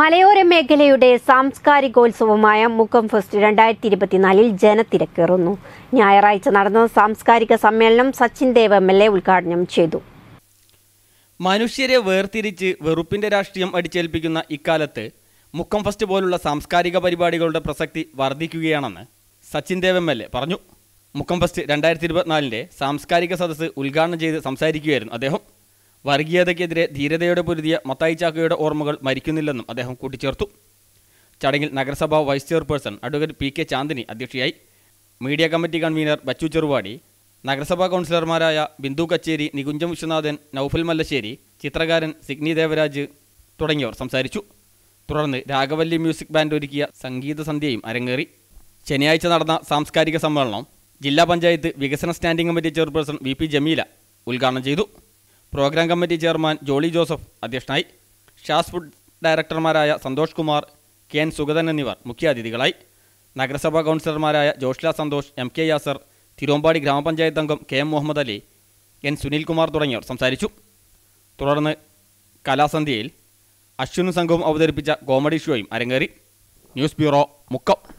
മലയോര മേഖലയുടെ സാംസ്കാരികോത്സവമായ മുഖം ഫെസ്റ്റ് രണ്ടായിരത്തി ഇരുപത്തിനാലിൽ ജനത്തിരക്കേറുന്നു ഞായറാഴ്ച നടന്ന സാംസ്കാരിക സമ്മേളനം Sachin Dev M L A ഉദ്ഘാടനം ചെയ്തു മനുഷ്യരെ വേർതിരിച്ച് വെറുപ്പിന്റെ രാഷ്ട്രീയം അടിച്ചേൽപ്പിക്കുന്ന ഇക്കാലത്ത് മുക്കം ഫെസ്റ്റ് പോലുള്ള സാംസ്കാരിക പരിപാടികളുടെ പ്രസക്തി വർദ്ധിക്കുകയാണെന്ന് Sachin Dev M L A പറഞ്ഞു മുക്കം ഫെസ്റ്റ് രണ്ടായിരത്തി ഇരുപത്തിനാലിൻ്റെ സാംസ്കാരിക സദസ്സ് ഉദ്ഘാടനം ചെയ്ത് സംസാരിക്കുകയായിരുന്നു അദ്ദേഹം വർഗീയതയ്ക്കെതിരെ ധീരതയോടെ പൊരുതിയ മത്തായി ചാക്കയുടെ ഓർമ്മകൾ മരിക്കുന്നില്ലെന്നും അദ്ദേഹം കൂട്ടിച്ചേർത്തു ചടങ്ങിൽ നഗരസഭാ vice chairperson advocate P K Chandini അധ്യക്ഷയായി media committee convener Bachu Cheruvadi നഗരസഭാ കൗൺസിലർമാരായ ബിന്ദു കച്ചേരി നികുഞ്ചം വിശ്വനാഥൻ നൌഫൽ മല്ലശ്ശേരി ചിത്രകാരൻ സിഗ്നി ദേവരാജ് തുടങ്ങിയവർ സംസാരിച്ചു തുടർന്ന് രാഘവല്ലി മ്യൂസിക് ബാൻഡ് ഒരുക്കിയ സംഗീത സന്ധ്യയും അരങ്ങേറി ശനിയാഴ്ച നടന്ന സാംസ്കാരിക സമ്മേളനം ജില്ലാ പഞ്ചായത്ത് വികസന standing committee chairperson V P Jameela ഉദ്ഘാടനം ചെയ്തു programme committee chairman Jolly Joseph അധ്യക്ഷനായി ഷാസ് ഫുഡ് ഡയറക്ടർമാരായ സന്തോഷ് കുമാർ കെ എൻ സുഗതൻ എന്നിവർ മുഖ്യാതിഥികളായി നഗരസഭാ കൗൺസിലർമാരായ ജോഷ്ല സന്തോഷ് എം കെ യാസർ തിരുവമ്പാടി ഗ്രാമപഞ്ചായത്ത് അംഗം K M Muhammad Ali N Sunilkumar തുടങ്ങിയവർ സംസാരിച്ചു തുടർന്ന് കലാസന്ധ്യയിൽ അശ്വിനും സംഘവും അവതരിപ്പിച്ച കോമഡി ഷോയും അരങ്ങേറി ന്യൂസ് ബ്യൂറോ മുക്കം